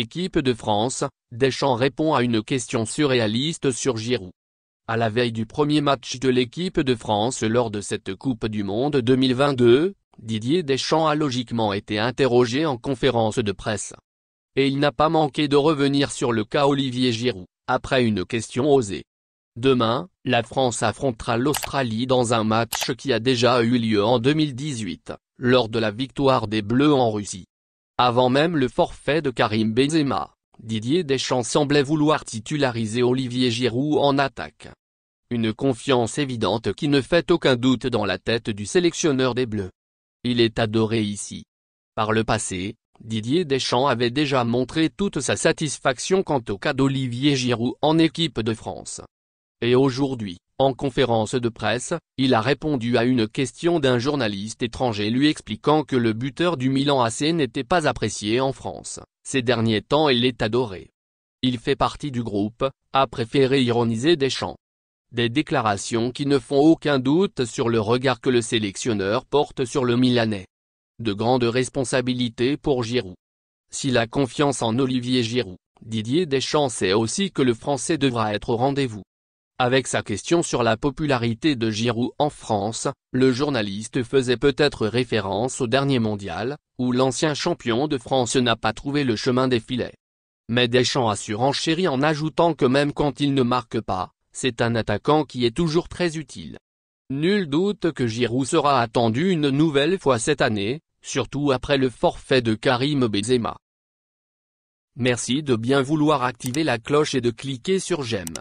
Équipe de France, Deschamps répond à une question surréaliste sur Giroud. À la veille du premier match de l'équipe de France lors de cette Coupe du Monde 2022, Didier Deschamps a logiquement été interrogé en conférence de presse. Et il n'a pas manqué de revenir sur le cas Olivier Giroud, après une question osée. Demain, la France affrontera l'Australie dans un match qui a déjà eu lieu en 2018, lors de la victoire des Bleus en Russie. Avant même le forfait de Karim Benzema, Didier Deschamps semblait vouloir titulariser Olivier Giroud en attaque. Une confiance évidente qui ne fait aucun doute dans la tête du sélectionneur des Bleus. Il est adoré ici. Par le passé, Didier Deschamps avait déjà montré toute sa satisfaction quant au cas d'Olivier Giroud en équipe de France. Et aujourd'hui, en conférence de presse, il a répondu à une question d'un journaliste étranger lui expliquant que le buteur du Milan AC n'était pas apprécié en France. Ces derniers temps il est adoré. Il fait partie du groupe, a préféré ironiser Deschamps. Des déclarations qui ne font aucun doute sur le regard que le sélectionneur porte sur le Milanais. De grandes responsabilités pour Giroud. S'il a confiance en Olivier Giroud, Didier Deschamps sait aussi que le Français devra être au rendez-vous. Avec sa question sur la popularité de Giroud en France, le journaliste faisait peut-être référence au dernier mondial, où l'ancien champion de France n'a pas trouvé le chemin des filets. Mais Deschamps a chéri en ajoutant que même quand il ne marque pas, c'est un attaquant qui est toujours très utile. Nul doute que Giroud sera attendu une nouvelle fois cette année, surtout après le forfait de Karim Benzema. Merci de bien vouloir activer la cloche et de cliquer sur j'aime.